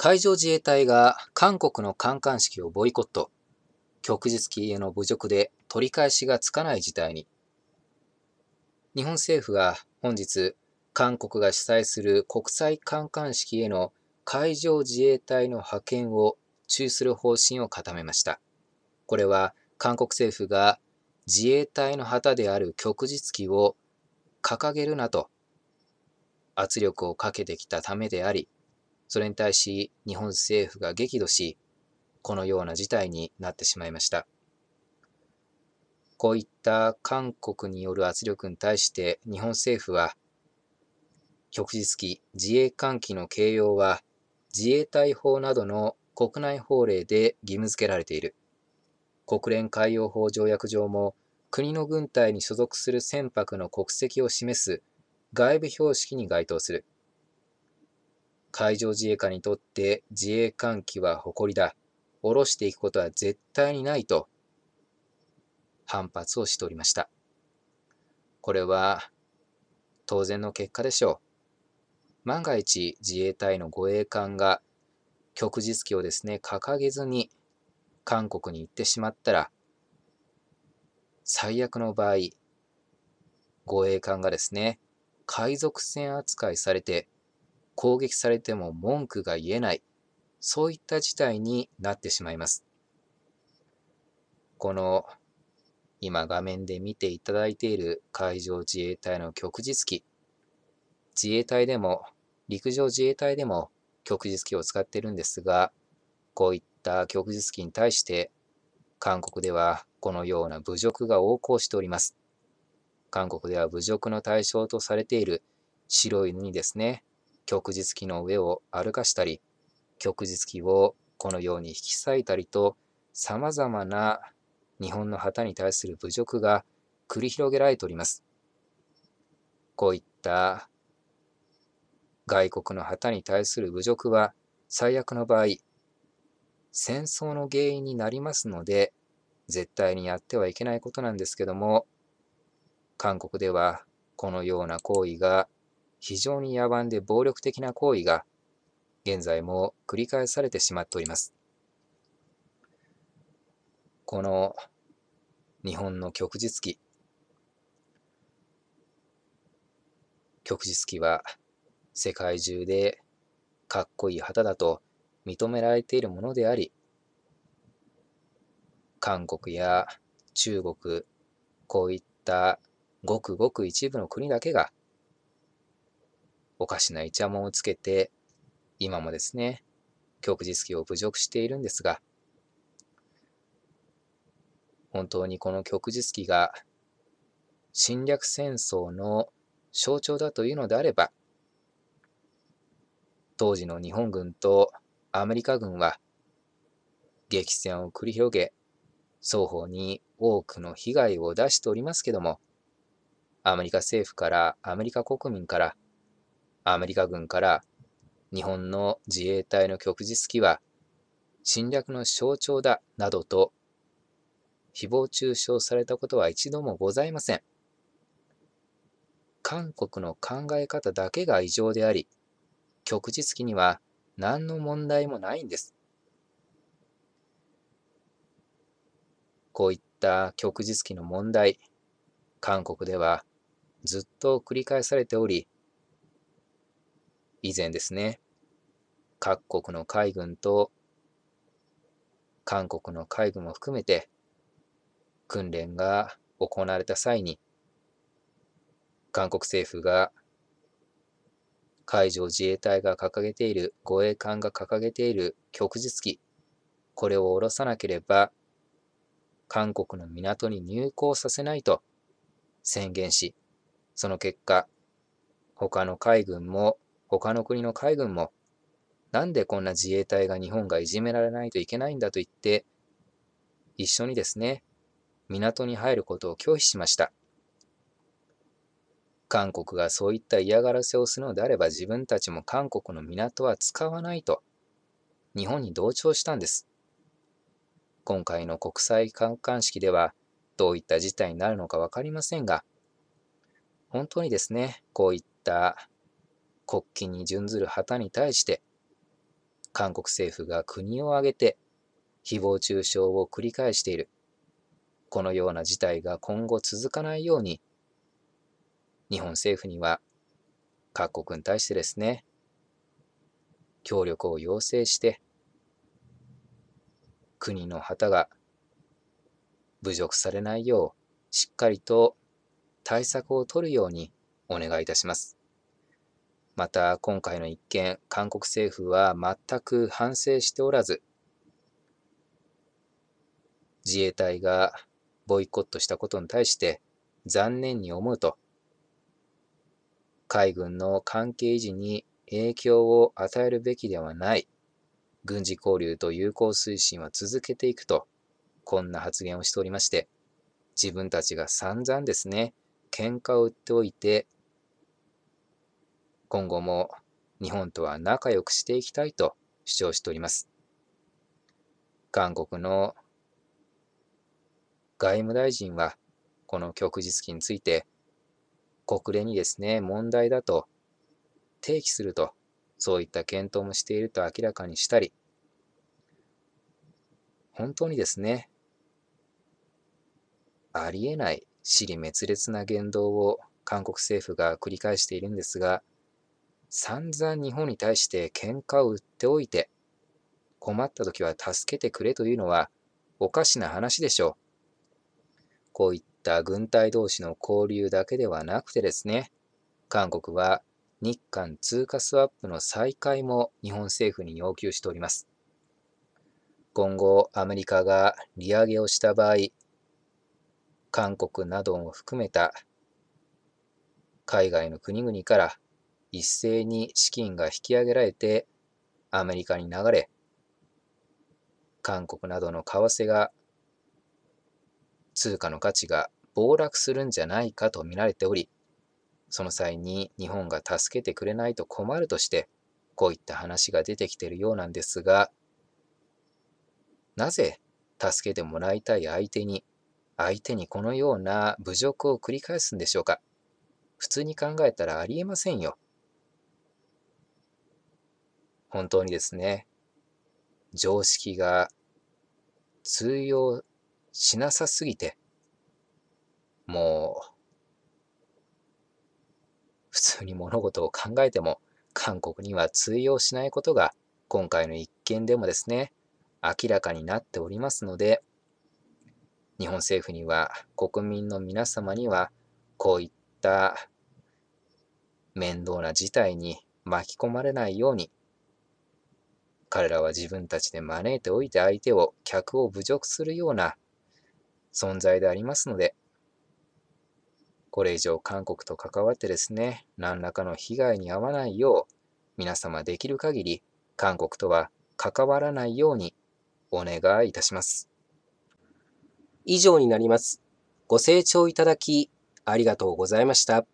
海上自衛隊が韓国の観艦式をボイコット。旭日旗への侮辱で取り返しがつかない事態に。日本政府が本日、韓国が主催する国際観艦式への海上自衛隊の派遣を中する方針を固めました。これは韓国政府が自衛隊の旗である旭日旗を掲げるなと圧力をかけてきたためであり、それに対し日本政府が激怒し、このような事態になってしまいました。こういった韓国による圧力に対して日本政府は、旭日旗自衛艦機の掲揚は自衛隊法などの国内法令で義務付けられている。国連海洋法条約上も国の軍隊に所属する船舶の国籍を示す外部標識に該当する。海上自衛官にとって自衛艦機は誇りだ。下ろしていくことは絶対にないと反発をしておりました。これは当然の結果でしょう。万が一自衛隊の護衛艦が旭日旗をですね、掲げずに韓国に行ってしまったら、最悪の場合、護衛艦がですね、海賊船扱いされて攻撃されても文句が言えない、そういった事態になってしまいます。この今画面で見ていただいている海上自衛隊の旭日機、自衛隊でも陸上自衛隊でも旭日機を使っているんですが、こういった旭日機に対して韓国ではこのような侮辱が横行しております。韓国では侮辱の対象とされている白い犬にですね、旭日記の上を歩かしたり、旭日記をこのように引き裂いたりと、さまざまな日本の旗に対する侮辱が繰り広げられております。こういった外国の旗に対する侮辱は、最悪の場合、戦争の原因になりますので、絶対にやってはいけないことなんですけども、韓国ではこのような行為が非常に野蛮で暴力的な行為が現在も繰り返されてしまっております。この日本の旭日記旭日記は世界中でかっこいい旗だと認められているものであり韓国や中国こういったごくごく一部の国だけがおかしなイチャモンをつけて、今もですね、極日記を侮辱しているんですが、本当にこの旭日記が侵略戦争の象徴だというのであれば、当時の日本軍とアメリカ軍は激戦を繰り広げ、双方に多くの被害を出しておりますけども、アメリカ政府からアメリカ国民からアメリカ軍から日本の自衛隊の旭日旗は侵略の象徴だなどと誹謗中傷されたことは一度もございません。韓国の考え方だけが異常であり、旭日旗には何の問題もないんです。こういった旭日旗の問題、韓国ではずっと繰り返されており、以前ですね、各国の海軍と韓国の海軍も含めて訓練が行われた際に、韓国政府が海上自衛隊が掲げている、護衛艦が掲げている旭日機、これを下ろさなければ、韓国の港に入港させないと宣言し、その結果、他の海軍も他の国の海軍も、なんでこんな自衛隊が日本がいじめられないといけないんだと言って、一緒にですね、港に入ることを拒否しました。韓国がそういった嫌がらせをするのであれば自分たちも韓国の港は使わないと日本に同調したんです。今回の国際観艦式ではどういった事態になるのか分かりませんが本当にですねこういった国旗に準ずる旗に対して、韓国政府が国を挙げて誹謗中傷を繰り返している。このような事態が今後続かないように、日本政府には各国に対してですね、協力を要請して、国の旗が侮辱されないよう、しっかりと対策を取るようにお願いいたします。また今回の一件、韓国政府は全く反省しておらず、自衛隊がボイコットしたことに対して残念に思うと、海軍の関係維持に影響を与えるべきではない、軍事交流と友好推進は続けていくと、こんな発言をしておりまして、自分たちが散々ですね、喧嘩を売っておいて今後も日本とは仲良くしていきたいと主張しております。韓国の外務大臣は、この旭日旗について、国連にですね、問題だと提起すると、そういった検討もしていると明らかにしたり、本当にですね、ありえない、尻滅裂な言動を韓国政府が繰り返しているんですが、散々日本に対して喧嘩を売っておいて、困った時は助けてくれというのはおかしな話でしょう。こういった軍隊同士の交流だけではなくてですね、韓国は日韓通貨スワップの再開も日本政府に要求しております。今後、アメリカが利上げをした場合、韓国なども含めた海外の国々から一斉に資金が引き上げられてアメリカに流れ、韓国などの為替が通貨の価値が暴落するんじゃないかと見られており、その際に日本が助けてくれないと困るとして、こういった話が出てきているようなんですが、なぜ助けてもらいたい相手に、相手にこのような侮辱を繰り返すんでしょうか。普通に考えたらありえませんよ。本当にですね、常識が通用しなさすぎて、もう、普通に物事を考えても韓国には通用しないことが今回の一件でもですね、明らかになっておりますので、日本政府には国民の皆様にはこういった面倒な事態に巻き込まれないように彼らは自分たちで招いておいて相手を、客を侮辱するような存在でありますので、これ以上韓国と関わってですね、何らかの被害に遭わないよう、皆様できる限り、韓国とは関わらないようにお願いいたします。以上になります。ご清聴いただき、ありがとうございました。